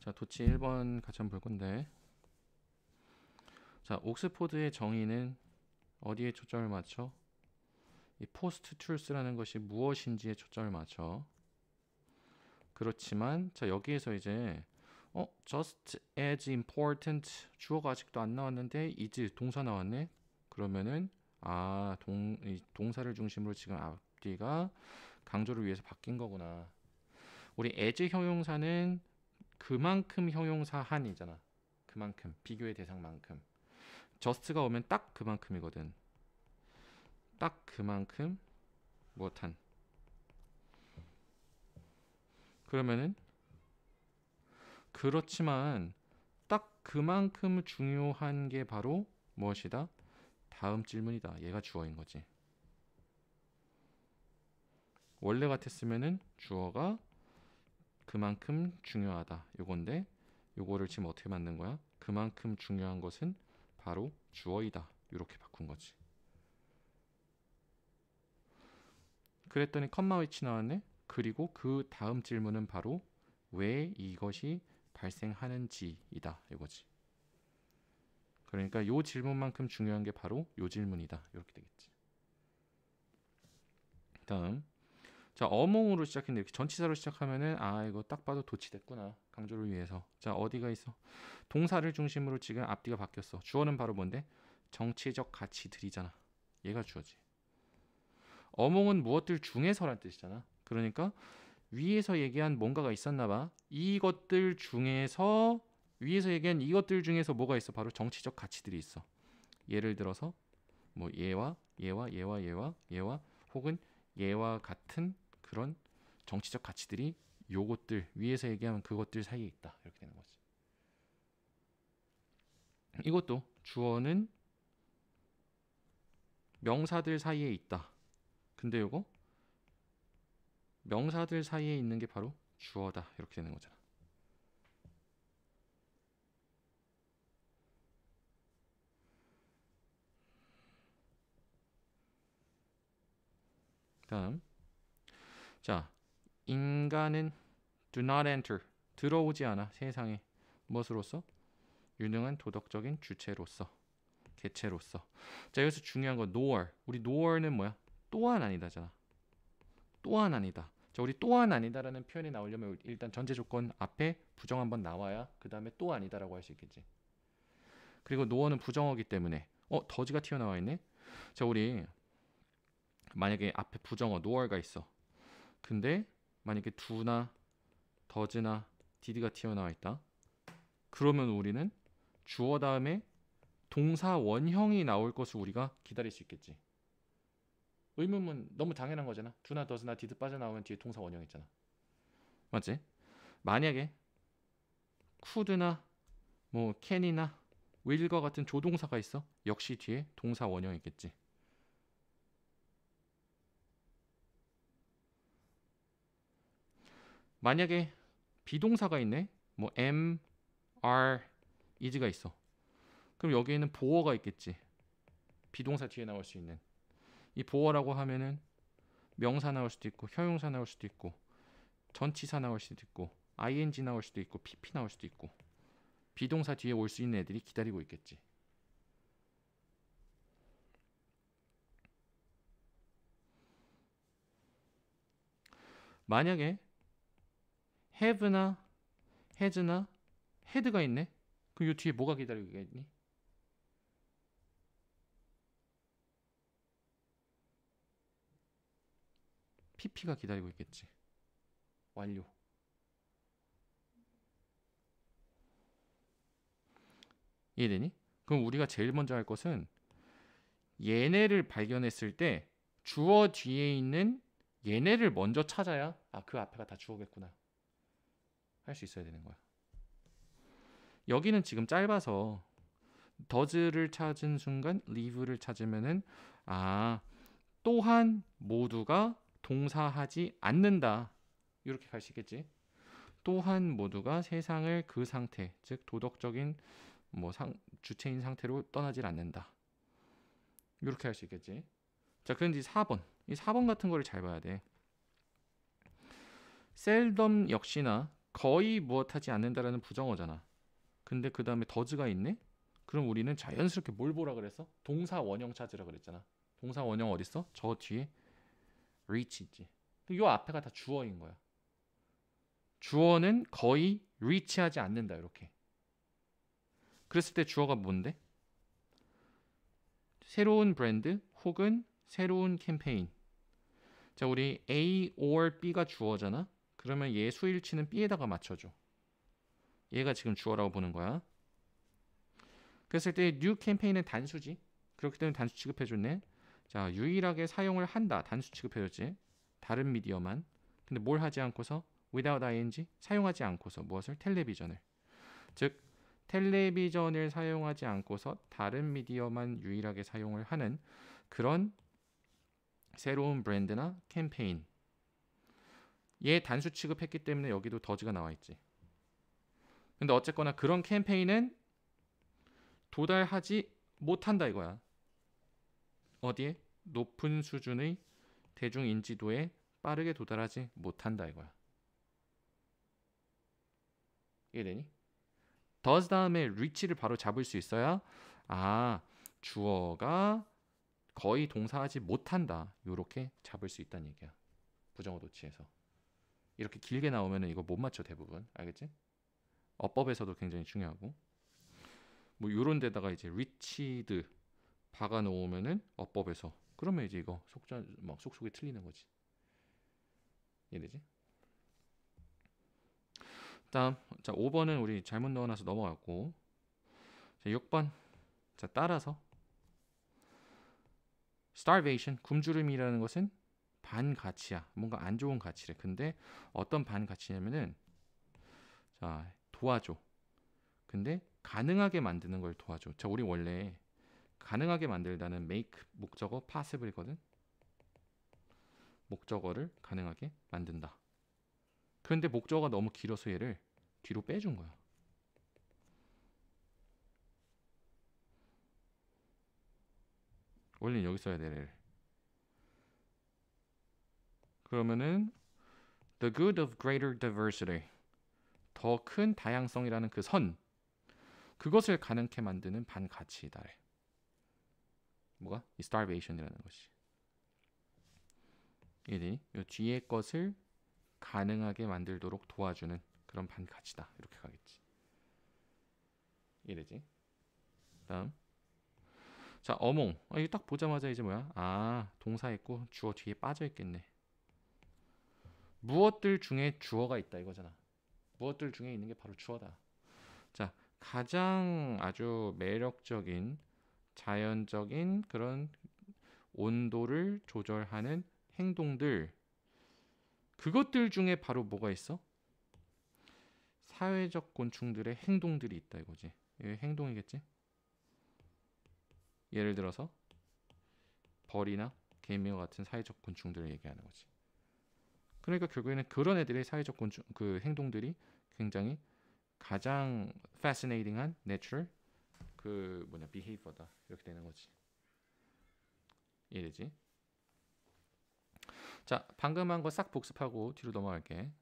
자, 도치 1번 같이 한번 볼 건데. 자, 옥스포드의 정의는 어디에 초점을 맞춰? 이 포스트 툴스라는 것이 무엇인지에 초점을 맞춰. 그렇지만 자, 여기에서 이제 어, just as important 주어가 아직도 안 나왔는데 is 동사 나왔네. 그러면은 아, 동 이 동사를 중심으로 지금 앞뒤가 강조를 위해서 바뀐 거구나. 우리 as 형용사는 그만큼 형용사 한이잖아. 그만큼 비교의 대상만큼. just가 오면 딱 그만큼이거든. 딱 그만큼 무엇한. 그러면은 그렇지만 딱 그만큼 중요한 게 바로 무엇이다? 다음 질문이다. 얘가 주어인 거지. 원래 같았으면은 주어가 그만큼 중요하다. 요건데 요거를 지금 어떻게 만든 거야? 그만큼 중요한 것은 바로 주어이다. 이렇게 바꾼 거지. 그랬더니 컴마 위치 나왔네. 그리고 그 다음 질문은 바로 왜 이것이 발생하는지이다. 이거지. 그러니까 요 질문만큼 중요한 게 바로 요 질문이다. 이렇게 되겠지. 다음 자, 어몽으로 시작했는데 이렇게 전치사로 시작하면은 아, 이거 딱 봐도 도치됐구나. 강조를 위해서. 자, 어디가 있어? 동사를 중심으로 지금 앞뒤가 바뀌었어. 주어는 바로 뭔데? 정치적 가치들이잖아. 얘가 주어지. 어몽은 무엇들 중에서란 뜻이잖아. 그러니까 위에서 얘기한 뭔가가 있었나 봐. 이것들 중에서 위에서 얘기한 이것들 중에서 뭐가 있어? 바로 정치적 가치들이 있어. 예를 들어서 뭐 얘와 얘와 얘와 얘와 얘와 혹은 얘와 같은 그런 정치적 가치들이 요것들 위에서 얘기하면 그것들 사이에 있다 이렇게 되는 거지. 이것도 주어는 명사들 사이에 있다. 근데 요거 명사들 사이에 있는 게 바로 주어다 이렇게 되는 거잖아. 다음 자, 인간은 do not enter 들어오지 않아 세상에 무엇으로서 유능한 도덕적인 주체로서 개체로서 자 여기서 중요한 건 nor 우리 nor는 뭐야 또한 아니다잖아 또한 아니다 자 우리 또한 아니다라는 표현이 나오려면 일단 전제 조건 앞에 부정 한번 나와야 그 다음에 또 아니다라고 할 수 있겠지 그리고 no어는 부정어기 때문에 어 더지가 튀어나와 있네 자 우리 만약에 앞에 부정어 n o r 가 있어 근데 만약에 두나 더즈나 디디가 튀어나와 있다. 그러면 우리는 주어 다음에 동사 원형이 나올 것을 우리가 기다릴 수 있겠지. 의문문 너무 당연한 거잖아. 두나 더즈나 디드 빠져나오면 뒤에 동사 원형 있잖아. 맞지? 만약에 쿠드나뭐 c 이나윌과 같은 조동사가 있어. 역시 뒤에 동사 원형이 있겠지. 만약에 비동사가 있네. 뭐 am, are, is가 있어. 그럼 여기에는 보어가 있겠지. 비동사 뒤에 나올 수 있는. 이 보어라고 하면은 명사 나올 수도 있고 형용사 나올 수도 있고 전치사 나올 수도 있고 ing 나올 수도 있고 pp 나올 수도 있고 비동사 뒤에 올 수 있는 애들이 기다리고 있겠지. 만약에 have나 has나 had가 있네. 그요 뒤에 뭐가 기다리고 있니? pp가 기다리고 있겠지. 완료. 이해되니? 그럼 우리가 제일 먼저 할 것은 얘네를 발견했을 때 주어 뒤에 있는 얘네를 먼저 찾아야 아그 앞에가 다 주어겠구나 할수 있어야 되는 거야. 여기는 지금 짧아서 더즈를 찾은 순간 리브를 찾으면은 아 또한 모두가 동사하지 않는다 이렇게 갈 수 있겠지. 또한 모두가 세상을 그 상태 즉 도덕적인 뭐 상, 주체인 상태로 떠나질 않는다. 이렇게 할 수 있겠지. 자, 그런데 4번. 이 4번 같은 거를 잘 봐야 돼. 셀덤 역시나 거의 무엇하지 않는다라는 부정어잖아. 근데 그 다음에 더즈가 있네? 그럼 우리는 자연스럽게 뭘 보라 그랬어? 동사 원형 찾으라 그랬잖아. 동사 원형 어디 있어? 저 뒤에 reach 있지. 요 앞에가 다 주어인 거야. 주어는 거의 reach하지 않는다 이렇게. 그랬을 때 주어가 뭔데? 새로운 브랜드 혹은 새로운 캠페인. 자, 우리 A or B가 주어잖아. 그러면 얘 수일치는 B에다가 맞춰줘. 얘가 지금 주어라고 보는 거야. 그랬을 때 new 캠페인은 단수지. 그렇기 때문에 단수 취급해줬네. 자, 유일하게 사용을 한다. 단수 취급해줬지. 다른 미디어만. 근데 뭘 하지 않고서 without ing 사용하지 않고서 무엇을 텔레비전을 즉 텔레비전을 사용하지 않고서 다른 미디어만 유일하게 사용을 하는 그런 새로운 브랜드나 캠페인 얘 단수 취급했기 때문에 여기도 더즈가 나와 있지. 근데 어쨌거나 그런 캠페인은 도달하지 못한다 이거야. 어디에? 높은 수준의 대중 인지도에 빠르게 도달하지 못한다 이거야. 이해되니? 더 o 다음에 r 치를 바로 잡을 수 있어야 아 주어가 거의 동사하지 못한다 요렇게 잡을 수 있다는 얘기야 부정어 도치에서 이렇게 길게 나오면 이거 못 맞춰 대부분 알겠지? 어법에서도 굉장히 중요하고 뭐이런 데다가 이제 리치드 박아 놓으면은 어법에서 그러면 이제 이거 속전막속속에 뭐 틀리는 거지 이해되지? 다음 자 5번은 우리 잘못 넣어놔서 넘어갔고 자 6번 자 따라서 starvation 굶주림이라는 것은 반가치야. 뭔가 안 좋은 가치래. 근데 어떤 반가치냐면은 자, 도와줘. 근데 가능하게 만드는 걸 도와줘. 자, 우리 원래 가능하게 만들다는 make 목적어 p o s s i b l e 거든 목적어를 가능하게 만든다. 그런데 목적어가 너무 길어서 얘를 뒤로 빼준 거야. 원래는 여기 써야 돼. 애를. 그러면은 the good of greater diversity 더 큰 다양성이라는 그 선 그것을 가능케 만드는 반가치이다 뭐가? 이 starvation이라는 것이. 이 뒤에 것을 가능하게 만들도록 도와주는 그런 반가치다. 이렇게 가겠지. 이래지. 다음. 자, 어몽. 아, 이딱 보자마자 이제 뭐야? 아, 동사 있고 주어 뒤에 빠져 있겠네. 무엇들 중에 주어가 있다 이거잖아. 무엇들 중에 있는 게 바로 주어다. 자, 가장 아주 매력적인 자연적인 그런 온도를 조절하는 행동들 그것들 중에 바로 뭐가 있어? 사회적 곤충들의 행동들이 있다 이거지. 이게 행동이겠지? 예를 들어서 벌이나 개미와 같은 사회적 곤충들을 얘기하는 거지. 그러니까 결국에는 그런 애들의 사회적 곤충, 그 행동들이 굉장히 가장 fascinating한 n a t u r a 그 뭐냐 behavior다 이렇게 되는 거지. 이해되지? 자, 방금 한 거 싹 복습하고 뒤로 넘어갈게.